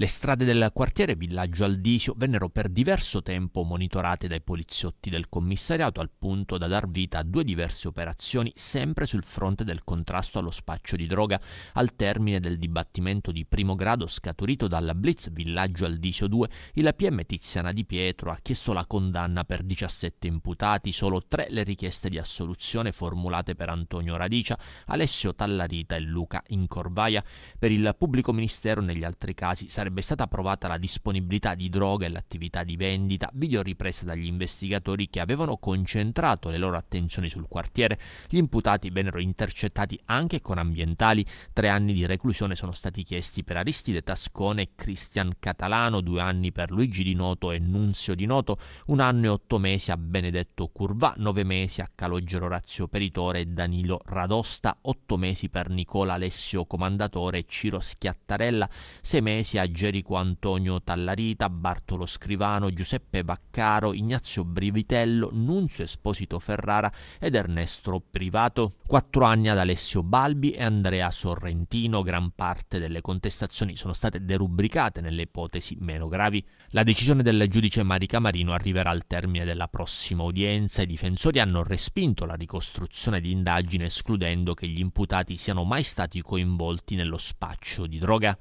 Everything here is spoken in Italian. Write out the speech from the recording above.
Le strade del quartiere Villaggio Aldisio vennero per diverso tempo monitorate dai poliziotti del commissariato al punto da dar vita a due diverse operazioni sempre sul fronte del contrasto allo spaccio di droga al termine del dibattimento di primo grado scaturito dalla Blitz Villaggio Aldisio 2 il PM Tiziana Di Pietro ha chiesto la condanna per 17 imputati solo tre le richieste di assoluzione formulate per Antonio Radicia Alessio Tallarita e Luca Incorvaia per il pubblico ministero negli altri casi sarebbe sarebbe stata provata la disponibilità di droga e l'attività di vendita, video riprese dagli investigatori che avevano concentrato le loro attenzioni sul quartiere. Gli imputati vennero intercettati anche con ambientali. Tre anni di reclusione sono stati chiesti per Aristide Tascone e Cristian Catalano, due anni per Luigi Di Noto e Nunzio Di Noto, un anno e otto mesi a Benedetto Curvà, nove mesi a Calogero Razio Peritore e Danilo Radosta, otto mesi per Nicola Alessio Comandatore e Ciro Schiattarella, sei mesi a Gerico Antonio Tallarita, Bartolo Scrivano, Giuseppe Baccaro, Ignazio Brivitello, Nunzio Esposito Ferrara ed Ernesto Privato. Quattro anni ad Alessio Balbi e Andrea Sorrentino, gran parte delle contestazioni sono state derubricate nelle ipotesi meno gravi. La decisione del giudice Marica Marino arriverà al termine della prossima udienza. I difensori hanno respinto la ricostruzione di indagine escludendo che gli imputati siano mai stati coinvolti nello spaccio di droga.